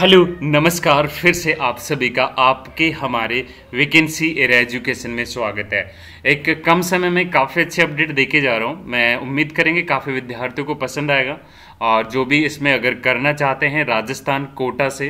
hello नमस्कार फिर से आप सभी का आपके हमारे वेकेंसी एर एजुकेशन में स्वागत है एक कम समय में काफ़ी अच्छे अपडेट देखे जा रहा हूँ मैं उम्मीद करेंगे काफ़ी विद्यार्थियों को पसंद आएगा और जो भी इसमें अगर करना चाहते हैं राजस्थान कोटा से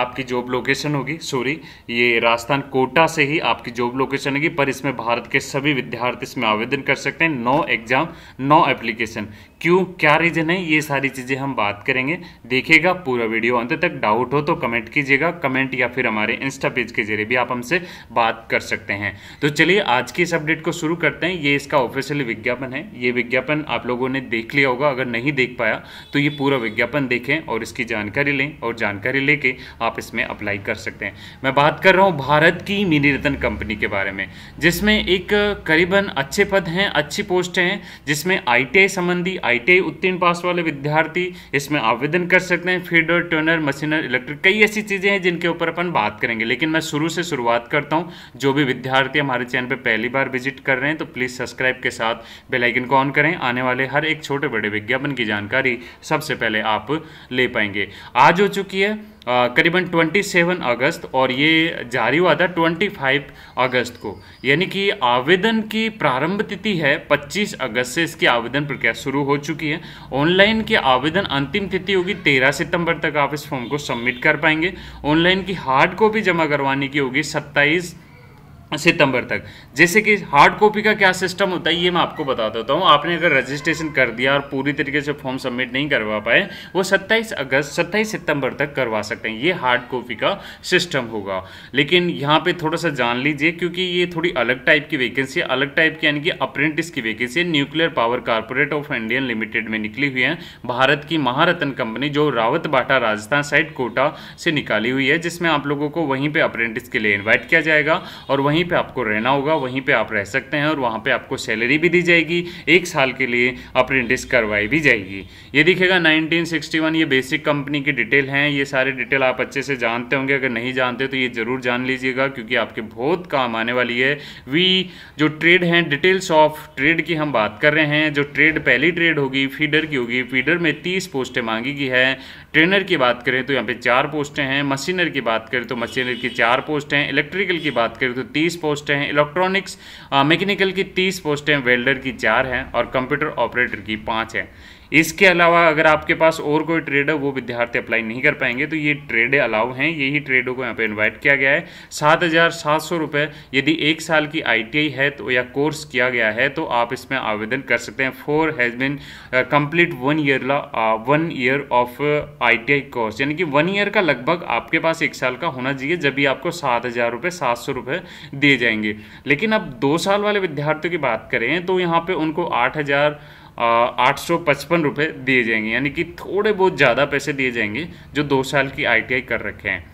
आपकी जॉब लोकेशन होगी सॉरी ये राजस्थान कोटा से ही आपकी जॉब लोकेशन होगी पर इसमें भारत के सभी विद्यार्थी इसमें आवेदन कर सकते हैं नौ एग्ज़ाम नौ एप्लीकेशन क्यों क्या रीज़न है ये सारी चीज़ें हम बात करेंगे देखिएगा पूरा वीडियो अंत तक डाउट हो तो कमेंट कीजिएगा कमेंट या फिर हमारे इंस्टा पेज के जरिए भी आप हमसे बात कर सकते हैं तो चलिए आज की इस अपडेट को शुरू करते हैं ये इसका ऑफिशियल विज्ञापन है ये विज्ञापन आप लोगों ने देख लिया होगा अगर नहीं देख पाया तो ये पूरा विज्ञापन देखें और इसकी जानकारी लें और जानकारी लेके आप इसमें अप्लाई कर सकते हैं मैं बात कर रहा हूँ भारत की मिनी रतन कंपनी के बारे में जिसमें एक करीबन अच्छे पद हैं अच्छी पोस्ट हैं जिसमें आई संबंधी आई उत्तीर्ण पास वाले विद्यार्थी इसमें आवेदन कर सकते हैं फीडर टर्नर मशीनर इलेक्ट्रिक कई ऐसी चीज़ें हैं जिनके ऊपर अपन बात करेंगे लेकिन मैं शुरू से शुरुआत करता हूँ जो भी विद्यार्थी हमारे चैनल पर पहली बार विजिट कर रहे हैं तो प्लीज़ सब्सक्राइब के साथ बेलाइकन को ऑन करें आने वाले हर एक छोटे बड़े विज्ञापन की जानकारी सबसे पहले आप ले पाएंगे आज हो चुकी है करीबन 27 अगस्त और ये जारी हुआ था 25 अगस्त को यानी कि आवेदन की प्रारंभ तिथि है 25 अगस्त से इसकी आवेदन प्रक्रिया शुरू हो चुकी है ऑनलाइन की आवेदन अंतिम तिथि होगी 13 सितंबर तक आप इस फॉर्म को सबमिट कर पाएंगे ऑनलाइन की हार्ड कॉपी जमा करवाने की होगी 27 सितंबर तक जैसे कि हार्ड कॉपी का क्या सिस्टम होता है ये मैं आपको बता देता हूँ आपने अगर रजिस्ट्रेशन कर दिया और पूरी तरीके से फॉर्म सबमिट नहीं करवा पाए वो 27 अगस्त 27 सितंबर तक करवा सकते हैं ये हार्ड कॉपी का सिस्टम होगा लेकिन यहाँ पे थोड़ा सा जान लीजिए क्योंकि ये थोड़ी अलग टाइप की वैकेंसी अलग टाइप की यानी कि अप्रेंटिस की vacancy nuclear power corporate of Indian limited में निकली हुई है भारत की महारत्न कंपनी जो रावत बाटा राजस्थान साइड कोटा से निकाली हुई है जिसमें आप लोगों को वहीं पर अप्रेंटिस के लिए इन्वाइट किया जाएगा और वहीं वहीं पे आपको रहना होगा वहीं पे आप रह सकते हैं और वहाँ पे आपको सैलरी भी दी जाएगी एक साल के लिए अप्रेंटिस करवाई भी जाएगी ये दिखेगा 1961 ये बेसिक कंपनी की डिटेल हैं ये सारे डिटेल आप अच्छे से जानते होंगे अगर नहीं जानते तो ये ज़रूर जान लीजिएगा क्योंकि आपके बहुत काम आने वाली है वी जो ट्रेड हैं डिटेल्स ऑफ ट्रेड की हम बात कर रहे हैं जो ट्रेड पहली ट्रेड होगी फीडर की होगी फीडर में तीस पोस्टें मांगी गई है ट्रेनर की बात करें तो यहाँ पे चार पोस्टें हैं मशीनर की बात करें तो मशीनर की चार पोस्ट हैं इलेक्ट्रिकल की बात करें तो तीस तीस पोस्टें हैं इलेक्ट्रॉनिक्स मैकेनिकल की तीस पोस्टें वेल्डर की चार हैं और कंप्यूटर ऑपरेटर की पाँच हैं इसके अलावा अगर आपके पास और कोई ट्रेड है वो विद्यार्थी अप्लाई नहीं कर पाएंगे तो ये ट्रेड अलाउ हैं यही ट्रेडों को यहाँ पे इनवाइट किया गया है सात हज़ार सात सौ रुपये यदि एक साल की आईटीआई है तो या कोर्स किया गया है तो आप इसमें आवेदन कर सकते हैं for has been complete one year one year of I course यानी कि वन ईयर का लगभग आपके पास एक साल का होना चाहिए जब भी आपको सात हज़ार रुपये सात सौ रुपये दिए जाएंगे लेकिन अब दो साल वाले विद्यार्थियों की बात करें तो यहाँ पर उनको आठ हज़ार आठ सौ पचपन रुपये दिए जाएंगे यानी कि थोड़े बहुत ज़्यादा पैसे दिए जाएंगे जो दो साल की आई कर रखे हैं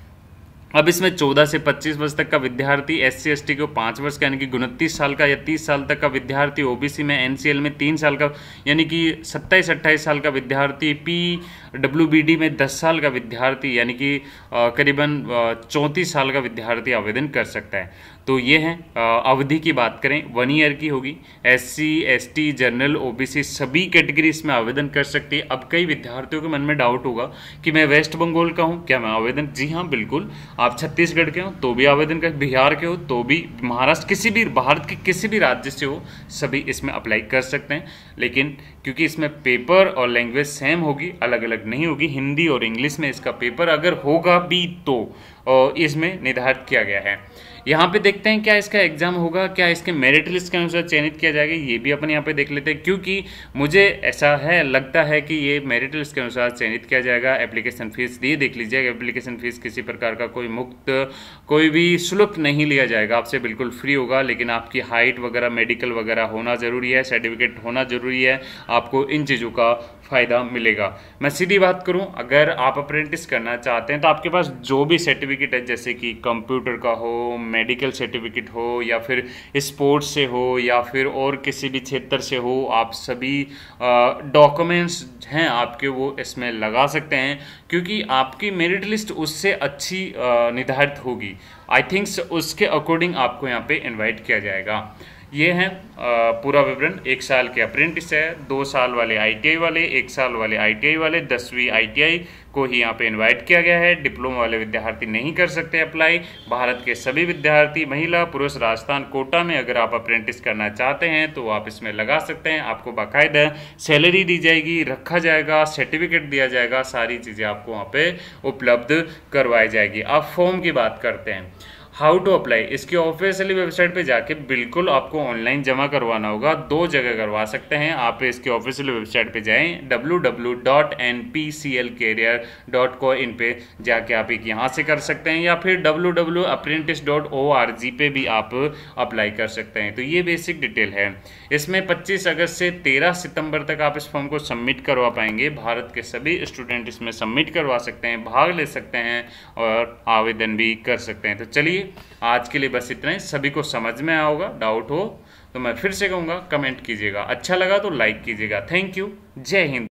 अब इसमें 14 से 25 वर्ष तक का विद्यार्थी एस सी एस टी को पाँच वर्ष का यानी कि उनतीस साल का या 30 साल तक का विद्यार्थी ओबीसी में एनसीएल में तीन साल का यानी कि सत्ताईस अट्ठाईस साल का विद्यार्थी पी डब्ल्यू में 10 साल का विद्यार्थी यानी कि करीबन चौंतीस साल का विद्यार्थी आवेदन कर सकता है तो ये हैं अवधि की बात करें वन ईयर की होगी S C S T general O B C सभी कैटेगरी इसमें आवेदन कर सकती है अब कई विद्यार्थियों के मन में डाउट होगा कि मैं वेस्ट बंगाल का हूँ क्या मैं आवेदन जी हाँ बिल्कुल आप छत्तीसगढ़ के हो तो भी आवेदन कर बिहार के हो तो भी महाराष्ट्र किसी भी भारत के किसी भी राज्य से हो सभी इसमें अप्लाई कर सकते हैं लेकिन क्योंकि इसमें पेपर और लैंग्वेज सेम होगी अलग अलग नहीं होगी हिंदी और इंग्लिश में इसका पेपर अगर होगा भी तो इसमें निर्धारित किया गया है यहाँ पे देखते हैं क्या इसका एग्जाम होगा क्या इसके मेरिट लिस्ट के अनुसार चयनित किया जाएगा ये भी अपन यहाँ पे देख लेते हैं क्योंकि मुझे ऐसा है लगता है कि ये मेरिट लिस्ट के अनुसार चयनित किया जाएगा एप्लीकेशन फीस ये देख लीजिएगा एप्लीकेशन फीस किसी प्रकार का कोई मुक्त कोई भी शुल्क नहीं लिया जाएगा आपसे बिल्कुल फ्री होगा लेकिन आपकी हाइट वगैरह मेडिकल वगैरह होना ज़रूरी है सर्टिफिकेट होना ज़रूरी है आपको इन चीज़ों का फ़ायदा मिलेगा मैं सीधी बात करूं अगर आप अप्रेंटिस करना चाहते हैं तो आपके पास जो भी सर्टिफिकेट है जैसे कि कंप्यूटर का हो मेडिकल सर्टिफिकेट हो या फिर स्पोर्ट्स से हो या फिर और किसी भी क्षेत्र से हो आप सभी डॉक्यूमेंट्स हैं आपके वो इसमें लगा सकते हैं क्योंकि आपकी मेरिट लिस्ट उससे अच्छी निर्धारित होगी आई थिंक्स उसके अकॉर्डिंग आपको यहाँ पे इनवाइट किया जाएगा ये हैं पूरा विवरण एक साल के अप्रेंटिस है दो साल वाले आईटीआई वाले एक साल वाले आईटीआई वाले दसवीं आईटीआई को ही यहाँ पे इनवाइट किया गया है डिप्लोमा वाले विद्यार्थी नहीं कर सकते अप्लाई भारत के सभी विद्यार्थी महिला पुरुष राजस्थान कोटा में अगर आप अप्रेंटिस करना चाहते हैं तो आप इसमें लगा सकते हैं आपको बाकायदा सैलरी दी जाएगी रखा जाएगा सर्टिफिकेट दिया जाएगा सारी चीज़ें आपको वहाँ पर उपलब्ध करवाई जाएगी अब फॉर्म की बात करते हैं हाउ टू अप्लाई इसकी ऑफिशियली वेबसाइट पे जाके बिल्कुल आपको ऑनलाइन जमा करवाना होगा दो जगह करवा सकते हैं आप इसकी ऑफिशियल वेबसाइट पे जाएं इन पे जाके आप एक यहाँ से कर सकते हैं या फिर www.apprentice.org पे भी आप अप्लाई कर सकते हैं तो ये बेसिक डिटेल है इसमें 25 अगस्त से 13 सितंबर तक आप इस फॉर्म को सबमिट करवा पाएंगे भारत के सभी स्टूडेंट इसमें सबमिट करवा सकते हैं भाग ले सकते हैं और आवेदन भी कर सकते हैं तो चलिए आज के लिए बस इतना ही सभी को समझ में आया होगा डाउट हो तो मैं फिर से कहूँगा कमेंट कीजिएगा अच्छा लगा तो लाइक कीजिएगा थैंक यू जय हिंद